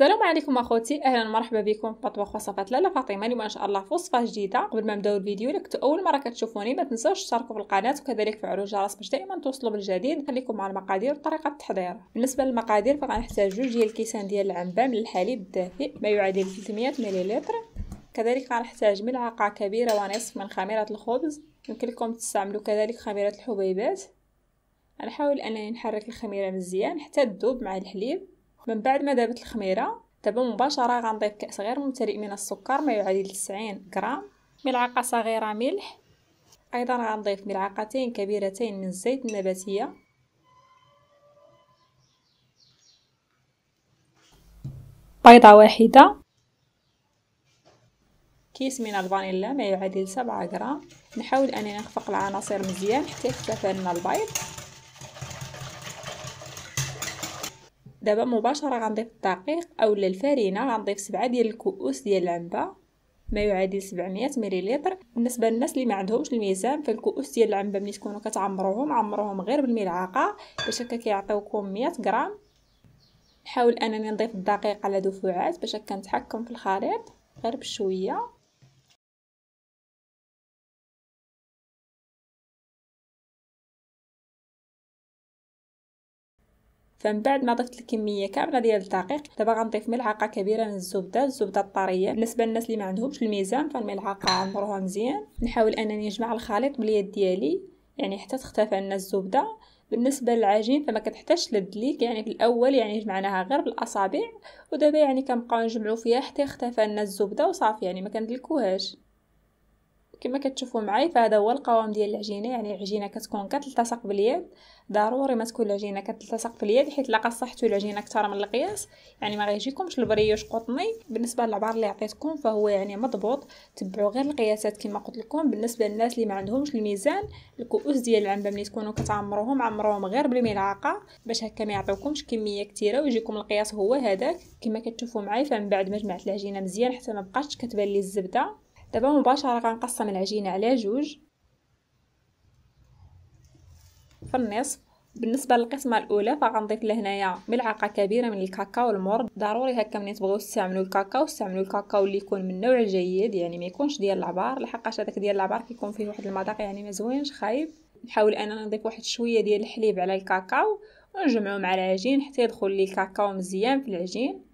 السلام عليكم اخوتي اهلا ومرحبا بكم في مطبخ وصفات لاله فاطمه اليوم ان شاء الله في وصفه جديده قبل ما نبداو الفيديو الا كنتو اول مره كتشوفوني ما تنساوش تشتركوا في القناه وكذلك فعلوا الجرس باش دائما توصلوا بالجديد خليكم مع المقادير وطريقه التحضير بالنسبه للمقادير فغنحتاج جوج ديال الكيسان ديال العنبه من الحليب الدافئ ما يعادل 300 مليلتر كذلك غنحتاج ملعقه كبيره ونصف من خميره الخبز يمكن لكم تستعملوا كذلك خميره الحبيبات غنحاول انني نحرك الخميره مزيان حتى تذوب مع الحليب من بعد ما دابت الخميره دابا مباشره غنضيف كاس غير ممتلئ من السكر ما يعادل 90 غرام ملعقه صغيره ملح ايضا غنضيف ملعقتين كبيرتين من الزيت النباتيه بيضه واحده كيس من الفانيلا ما يعادل 7 غرام نحاول انني نخفق العناصر مزيان حتى يختفى لنا البيض دابا مباشره غنضيف الدقيق اولا الفرينه غنضيف سبعة ديال الكؤوس ديال العنبه ما يعادل 700 مليلتر بالنسبه للناس اللي ما عندهمش الميزان فالكؤوس ديال العنبه ملي تكونوا كتعمروهم عمروهم غير بالملعقه باش هكا كيعطيوكم 100 غرام نحاول انني نضيف الدقيق على دفعات باش هكا نتحكم في الخليط غير بشويه فمن بعد ما ضفت الكميه كامله ديال الدقيق دابا غنضيف ملعقه كبيره من الزبده الزبده الطريه بالنسبه للناس اللي ما عندهمش الميزان فالملعقه عمروها مزيان نحاول انني نجمع الخليط باليد ديالي يعني حتى تختفى لنا الزبده بالنسبه للعجين فما كتحتاجش للدليك يعني في الاول يعني جمعناها غير بالاصابع ودابا يعني كنبقاو نجمعو فيها حتى اختفى لنا الزبده وصافي يعني ما كندلكوهاش كما كتشوفوا معايا فهذا هو القوام ديال العجينه يعني العجينه كتكون كتلتصق باليد ضروري ما تكون العجينه كتلتصق باليد حيت لا قصحتوا العجينه اكثر من القياس يعني ما غيجيكمش البريوش قطني بالنسبه للعبار اللي عطيتكم فهو يعني مضبوط تبعوا غير القياسات كما قلت لكم بالنسبه للناس اللي ما عندهمش الميزان الكؤوس ديال العنبه ملي تكونوا كتعمروهم عمروهم غير بالملعقه باش هكا ما يعطيوكمش كميه كثيره ويجيكم القياس هو هذاك كما كتشوفوا معايا فمن بعد ما جمعت العجينه مزيان حتى ما بقاش كتبان لي الزبده دابا مباشره غنقسم العجينه على جوج في النصف بالنسبه للقسمه الاولى فغنضيف لهنايا ملعقه كبيره من الكاكاو المر ضروري هكا ملي تبغيو تستعملوا الكاكاو استعملوا الكاكاو اللي يكون من النوع الجيد يعني ما يكونش ديال العبار لحقاش هذاك ديال العبار كيكون فيه واحد المذاق يعني ما زوينش خايب نحاول انا نضيف واحد شويه ديال الحليب على الكاكاو ونجمعو مع العجين حتى يدخل لي الكاكاو مزيان في العجين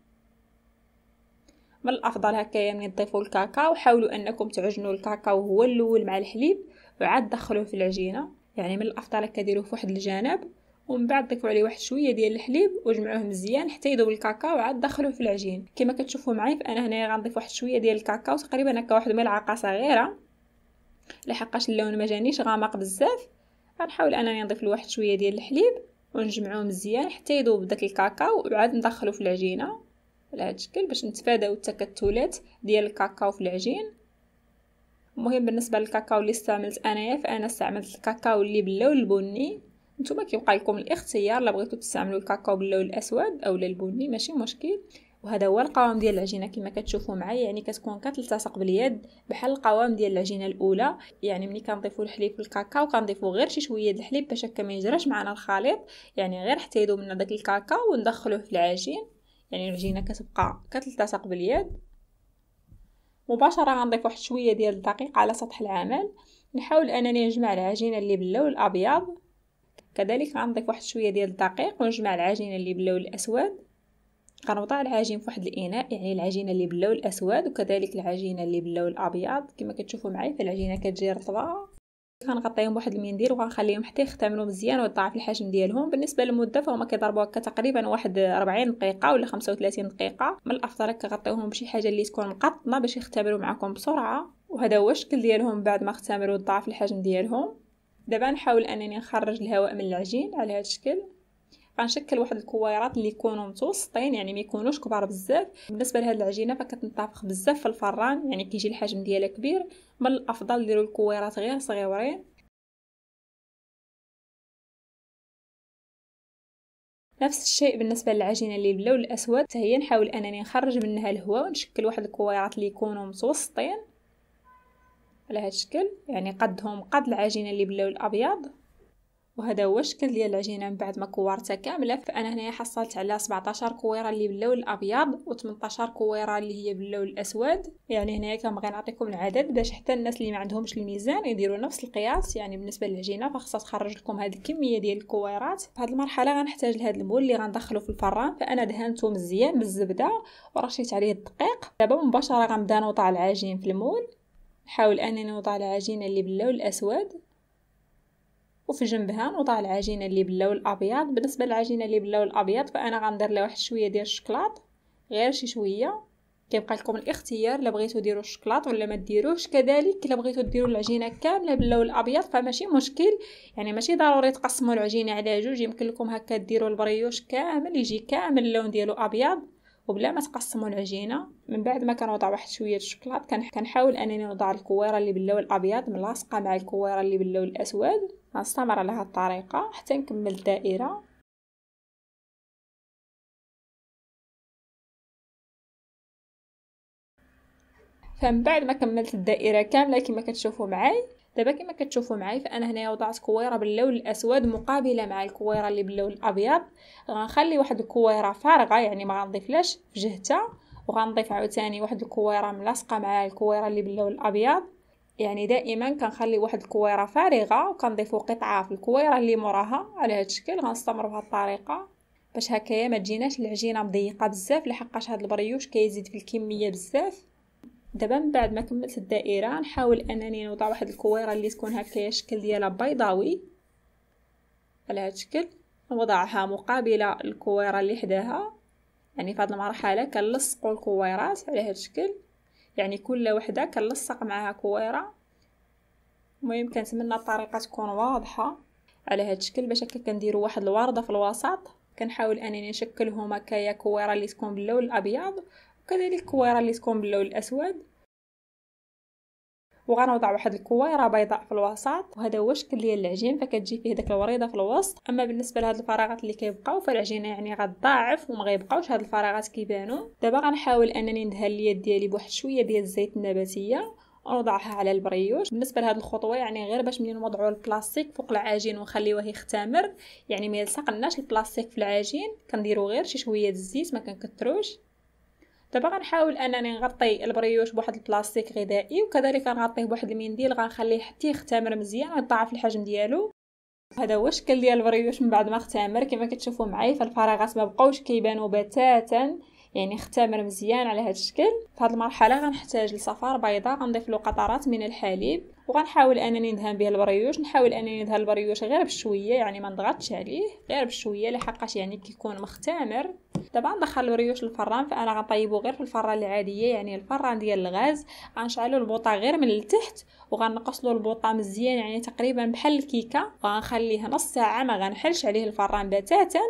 من الافضل هكايا ملي يعني تضيفوا الكاكاو حاولوا انكم تعجنوا الكاكاو هو الاول مع الحليب وعاد دخلوه في العجينه يعني من الافضل هكا ديروه في واحد الجانب ومن بعد ضيفوا عليه واحد شويه ديال الحليب وجمعوه مزيان حتى يذوب الكاكاو وعاد دخلوه في العجين كما كتشوفوا معايا فانا هنايا غنضيف واحد شويه ديال الكاكاو تقريبا هكا واحد ملعقه صغيره لحقاش اللون ما جانيش غامق بزاف غنحاول انني نضيف له واحد شويه ديال الحليب ونجمعوه مزيان حتى يذوب داك الكاكاو وعاد ندخلو في العجينه على هذا الشكل باش نتفاداو التكتلات ديال الكاكاو في العجين المهم بالنسبه للكاكاو اللي استعملت انايا فانا استعملت الكاكاو اللي باللون البني نتوما كيبقى لكم الاختيار لا بغيتو تستعملوا الكاكاو باللون الاسود او البني ماشي مشكل وهذا هو القوام ديال العجينه كما كتشوفوا معايا يعني كتكون كتلتصق باليد بحال القوام ديال العجينه الاولى يعني ملي كنضيفوا الحليب في الكاكاو كنضيفوا غير شي شويه الحليب باش هكا ما يجراش معنا الخليط يعني غير حتى يذوب لنا داك الكاكاو وندخلوه في العجين يعني العجينه كتبقى كتلتصق باليد مباشره غنضيف واحد شويه ديال الدقيق على سطح العمل نحاول انني نجمع العجينه اللي باللون الابيض كذلك غنضيف واحد شويه ديال الدقيق ونجمع العجينه اللي باللون الاسود غنوضع العجين في واحد الاناء يعني العجينه اللي باللون الاسود وكذلك العجينه اللي باللون الابيض كما كتشوفوا معايا فالعجينه كتجي رطبه كنغطيهم بواحد المنديل وغنخليهم حتى يختمروا مزيان ويضاعف الحجم ديالهم بالنسبه للمده فهما كيضربوا هكا تقريبا واحد 40 دقيقه ولا 35 دقيقه من الافضل كغطيوهم بشي حاجه اللي تكون مقطنه باش يختمروا معكم بسرعه وهذا هو الشكل ديالهم بعد ما اختمروا ضاعف الحجم ديالهم دابا نحاول انني نخرج الهواء من العجين على هذا الشكل غنشكل واحد الكويرات اللي يكونوا متوسطين يعني ما يكونوش كبار بزاف بالنسبه لهاد العجينه فكتنطبخ بزاف في الفران يعني كيجي الحجم ديالها كبير من الافضل ديروا الكويرات غير صغيورين نفس الشيء بالنسبه للعجينه اللي باللون الاسود حتى هي نحاول انني نخرج منها الهواء ونشكل واحد الكويرات اللي يكونوا متوسطين على هذا الشكل يعني قدهم قد العجينه اللي باللون الابيض وهذا هو الشكل ديال العجينه من بعد ما كورتها كامله فانا هنايا حصلت على 17 كويره اللي باللون الابيض و18 كويره اللي هي باللون الاسود يعني هنايا كنبغي نعطيكم العدد باش حتى الناس اللي ما عندهمش الميزان يديروا نفس القياس يعني بالنسبه للعجينه فخصها تخرج لكم هذه الكميه ديال الكويرات في هذه المرحله غنحتاج لهذا المول اللي غندخلو في الفران فانا دهنته مزيان بالزبده ورشيت عليه الدقيق دابا مباشره غنبدا نوضع العجين في المول نحاول انني نوضع العجينه اللي باللون الاسود وفي جنبها نوضع العجينه اللي باللون الابيض بالنسبه للعجينه اللي باللون الابيض فانا غندير لها واحد شويه ديال الشكلاط غير شي شويه كيبقى لكم الاختيار الا بغيتو ديروا الشكلاط ولا ما ديروش كذلك الا بغيتو ديروا العجينه كامله باللون الابيض فماشي مشكل يعني ماشي ضروري تقسموا العجينه على جوج يمكن لكم هكا ديروا البريوش كامل يجي كامل اللون ديالو ابيض وبلا ما تقسموا العجينه من بعد ما كنوضع واحد شويه الشكلاط كنحاول انني نوضع الكويره اللي باللون الابيض ملاصقه مع الكويره اللي باللون الاسود غنستمر على هذه الطريقه حتى نكمل الدائره فمن بعد ما كملت الدائره كامله كما كتشوفوا معاي دابا كما كتشوفوا معي فانا هنايا وضعت كويره باللون الاسود مقابله مع الكويره اللي باللون الابيض غنخلي واحد الكويره فارغه يعني ما غنضيفلاش في جهتها وغنضيف عاوتاني واحد الكويره ملاصقه مع الكويره اللي باللون الابيض يعني دائما كنخلي واحد الكويره فارغه وكنضيفو قطعه في الكويره اللي موراها على هذا الشكل غنستمر بهذه الطريقه باش هكايا ما تجيناش العجينه مضيقه بزاف لحقاش هاد البريوش كيزيد في الكميه بزاف دابا من بعد ما كملت الدائره نحاول انني نوضع واحد الكويره اللي تكون هكايا الشكل ديالها بيضاوي على هاد الشكل نوضعها مقابلة الكويره اللي حداها يعني في هاد المرحله كنلصقوا الكويرات على هاد الشكل يعني كل وحدة كنلصق معاها كويرة المهم كنتمنى الطريقة تكون واضحة على هاد الشكل باش هكا كنديرو واحد الوردة في الوسط كنحاول انني نشكلهم هكايا كويرة اللي تكون باللون الابيض وكذلك كويرة اللي تكون باللون الاسود وغنوضع واحد الكويره بيضاء في الوسط وهذا هو الشكل ديال العجين فكتجي فيه داك الوريضه في الوسط اما بالنسبه لهاد الفراغات اللي كيبقاو فالعجينه يعني غتضاعف وما غيبقاوش هاد الفراغات كيبانو دابا غنحاول انني ندهن اليد ديالي بواحد شويه ديال الزيت النباتيه ونوضعها على البريوش بالنسبه لهاد الخطوه يعني غير باش ملي نوضعوا البلاستيك فوق العجين ونخليوه يختمر يعني ما يلصقناش البلاستيك في العجين كنديروا غير شي شويه الزيت ما كنكثروش دابا غنحاول انني نغطي البريوش بواحد البلاستيك غذائي وكذلك غنغطيه بواحد المنديل غنخليه حتى يختمر مزيان ويضاعف الحجم ديالو هذا هو الشكل ديال البريوش من بعد ما اختمر كما كتشوفوا معايا فالفراغات ما بقاوش كيبانوا بتاتا يعني اختمر مزيان على هذا الشكل في هذه المرحله غنحتاج لصفار بيضاء غنضيف له قطرات من الحليب وغنحاول انني ندهن به البريوش نحاول انني ندهن البريوش غير بشويه يعني ما نضغطش عليه غير بشويه لحقاش يعني كيكون مختمر دابا ندخل البريوش للفران فانا غنطيبو غير في الفران العاديه يعني الفران ديال الغاز غنشعلو البوطه غير من التحت وغنقصلو البوطه مزيان يعني تقريبا بحال الكيكه وغنخليه نص ساعه ما غنحلش عليه الفران بتاتا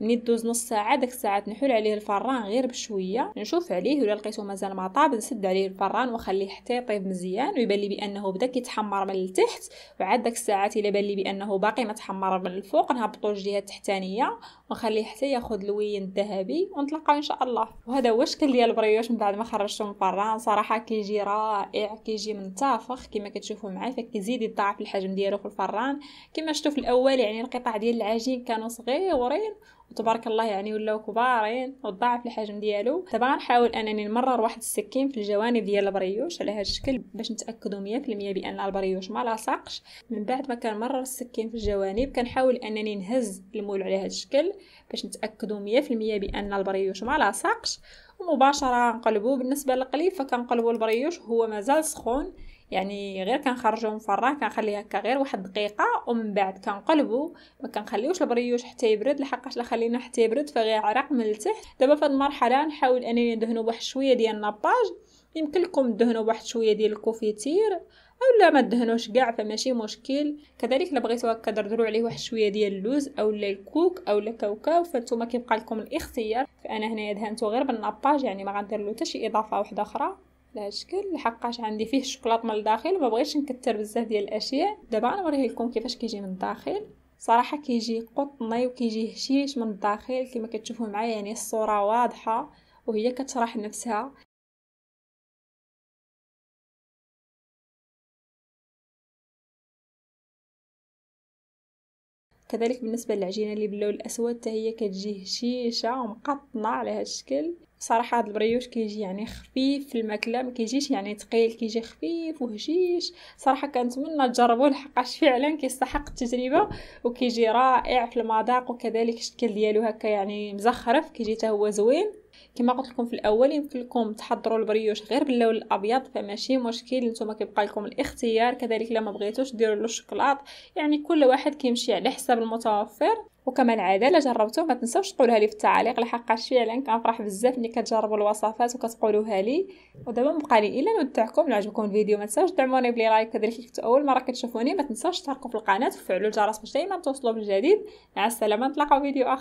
ملي دوز نص ساعه داك الساعه نحل عليه الفران غير بشويه نشوف عليه ولا لقيتو مازال ما طاب نسد عليه الفران وخليه حتى يطيب مزيان ويبان لي بانه بدا كيتحمر من التحت وعاد داك الساعات الا بان لي بانه باقي ما تحمر من الفوق نهبطو الجهه التحتانيه ونخليه حتى ياخذ الوين الذهبي ونتلاقاو ان شاء الله وهذا هو الشكل ديال البريوش من بعد ما خرجته من الفران صراحه كيجي رائع كيجي منتفخ كما كتشوفوا معايا فكيزيد يضاعف الحجم ديالو في الفران كما شفتوا في الاول يعني القطع ديال العجين كانوا صغيرين وتبارك الله يعني ولاو كبارين وضاعف الحجم ديالو دابا غنحاول انني نمرر واحد السكين في الجوانب ديال البريوش على هذا الشكل باش نتاكدوا 100% بان البريوش ما لاصقش من بعد ما كنمرر السكين في الجوانب كنحاول انني نهز المول على هذا الشكل باش نتاكدوا 100% بان البريوش ما لاصقش ومباشره نقلبو بالنسبه للقليب فكنقلبو البريوش هو مازال سخون يعني غير كنخرجو من الفران كنخليه هكا غير واحد دقيقه ومن بعد كنقلبو ما كنخليوش البريوش حتى يبرد لحقاش لا خلينا حتى يبرد فغيعرق من التحت دابا في المرحله نحاول انني ندهنو بواحد شويه ديال النباج يمكن لكم تدهنوا بواحد شويه ديال الكوفيتير اولا ما تدهنوش كاع فماشي مشكل كذلك الا بغيتو هكا دردرو عليه واحد شويه ديال اللوز اولا الكوك اولا كاوكاو فانتوما كيبقى لكم الاختيار فانا هنايا دهنتو غير بالناباج يعني ما غندير له حتى شي اضافه واحده اخرى بهذا الشكل لحقاش عندي فيه الشوكولاط من الداخل ما بغيتش نكثر بزاف ديال الاشياء دابا نوريه لكم كيفاش كيجي من الداخل صراحه كيجي قطني وكيجي هشيش من الداخل كما كتشوفوا معايا يعني الصوره واضحه وهي كتشرح نفسها كذلك بالنسبه للعجينه اللي باللون الاسود حتى هي كتجي هشيشه ومقطنه على هذا الشكل صراحة هذا البريوش كيجي يعني خفيف في الماكله ما كيجيش يعني تقيل كيجي خفيف وهشيش صراحه كنتمنى تجربوه لحقاش فعلا كيستحق التجربه وكيجي رائع في المذاق وكذلك الشكل ديالو هكا يعني مزخرف كيجي حتى هو زوين كما قلت لكم في الاول يمكن لكم تحضروا البريوش غير باللون الابيض فماشي مشكل نتوما كيبقى لكم الاختيار كذلك لما بغيتوش ديروا له الشوكولاط يعني كل واحد كيمشي على حساب المتوفر وكما العاده الا جربتوه ما تنساوش تقولوها لي في التعاليق لحقاش فعلا كنفرح بزاف ملي كتجربوا الوصفات وكتقولوها لي ودابا بقى لي الا نودعكم الا عجبكم الفيديو ما تنساوش دعموني بلي لايك كدير كنت اول مره كتشوفوني ما تنساوش تشتركوا في القناه وتفعلوا الجرس باش دائما توصلوا بالجديد مع السلامه نتلاقاو فيديو اخر